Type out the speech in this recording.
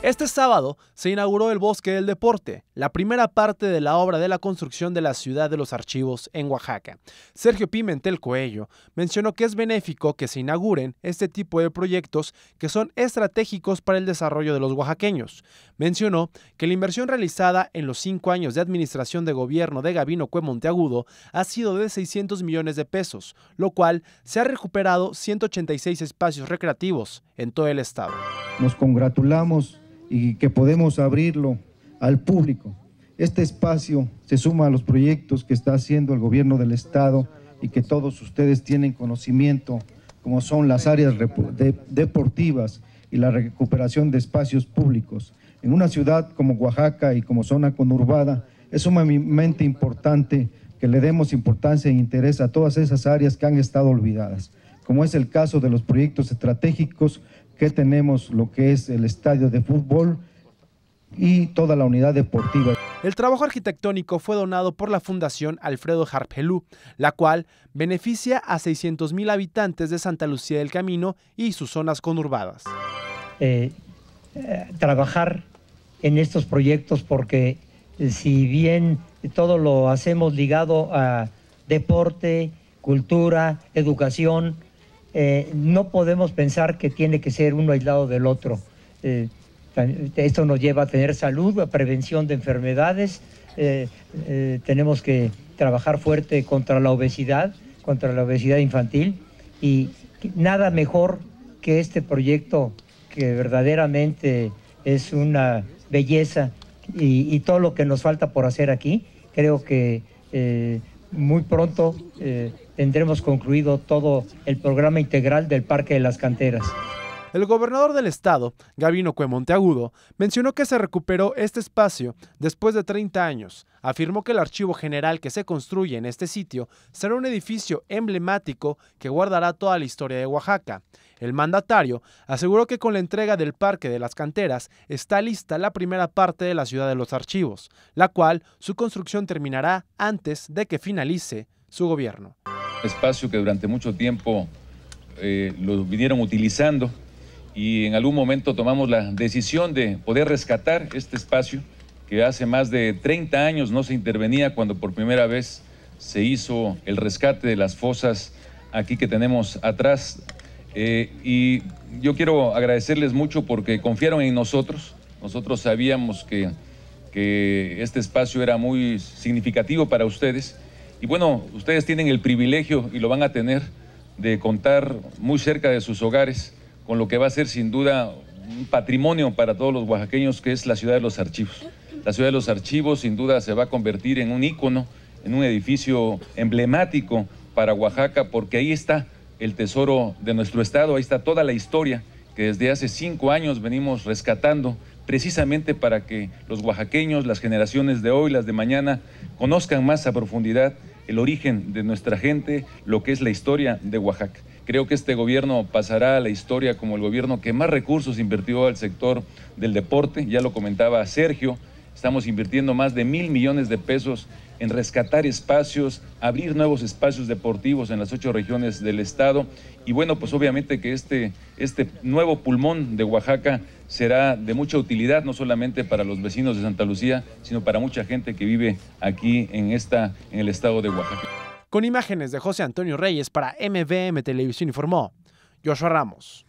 Este sábado se inauguró el Bosque del Deporte, la primera parte de la obra de la construcción de la Ciudad de los Archivos en Oaxaca. Sergio Pimentel Coello mencionó que es benéfico que se inauguren este tipo de proyectos que son estratégicos para el desarrollo de los oaxaqueños. Mencionó que la inversión realizada en los cinco años de administración de gobierno de Gabino Cue Monteagudo ha sido de 600 millones de pesos, lo cual se ha recuperado 186 espacios recreativos en todo el estado. Nos congratulamos y que podemos abrirlo al público. Este espacio se suma a los proyectos que está haciendo el gobierno del Estado y que todos ustedes tienen conocimiento, como son las áreas deportivas y la recuperación de espacios públicos. En una ciudad como Oaxaca y como zona conurbada, es sumamente importante que le demos importancia e interés a todas esas áreas que han estado olvidadas, como es el caso de los proyectos estratégicos que tenemos lo que es el estadio de fútbol y toda la unidad deportiva. El trabajo arquitectónico fue donado por la Fundación Alfredo Harpelú, la cual beneficia a 600.000 habitantes de Santa Lucía del Camino y sus zonas conurbadas. Eh, eh, trabajar en estos proyectos porque eh, si bien todo lo hacemos ligado a deporte, cultura, educación, eh, no podemos pensar que tiene que ser uno aislado del otro. Eh, esto nos lleva a tener salud, a prevención de enfermedades, eh, tenemos que trabajar fuerte contra la obesidad, contra la obesidad infantil y nada mejor que este proyecto que verdaderamente es una belleza y, y todo lo que nos falta por hacer aquí. Creo que muy pronto eh, tendremos concluido todo el programa integral del Parque de las Canteras. El gobernador del estado, Gabino Monteagudo, mencionó que se recuperó este espacio después de 30 años. Afirmó que el archivo general que se construye en este sitio será un edificio emblemático que guardará toda la historia de Oaxaca. El mandatario aseguró que con la entrega del Parque de las Canteras está lista la primera parte de la ciudad de los archivos, la cual su construcción terminará antes de que finalice su gobierno. Espacio que durante mucho tiempo eh, lo vinieron utilizando y en algún momento tomamos la decisión de poder rescatar este espacio que hace más de 30 años no se intervenía cuando por primera vez se hizo el rescate de las fosas aquí que tenemos atrás. Eh, y yo quiero agradecerles mucho porque confiaron en nosotros. Nosotros sabíamos que este espacio era muy significativo para ustedes. Y bueno, ustedes tienen el privilegio y lo van a tener de contar muy cerca de sus hogares con lo que va a ser sin duda un patrimonio para todos los oaxaqueños, que es la ciudad de los archivos. La ciudad de los archivos sin duda se va a convertir en un ícono, en un edificio emblemático para Oaxaca, porque ahí está el tesoro de nuestro estado, ahí está toda la historia que desde hace cinco años venimos rescatando precisamente para que los oaxaqueños, las generaciones de hoy, las de mañana, conozcan más a profundidad el origen de nuestra gente, lo que es la historia de Oaxaca. Creo que este gobierno pasará a la historia como el gobierno que más recursos invirtió al sector del deporte, ya lo comentaba Sergio, estamos invirtiendo más de mil millones de pesos en rescatar espacios, abrir nuevos espacios deportivos en las ocho regiones del estado. Y bueno, pues obviamente que este, este nuevo pulmón de Oaxaca será de mucha utilidad, no solamente para los vecinos de Santa Lucía, sino para mucha gente que vive aquí en, esta, en el estado de Oaxaca. Con imágenes de José Antonio Reyes para MVM Televisión informó Joshua Ramos.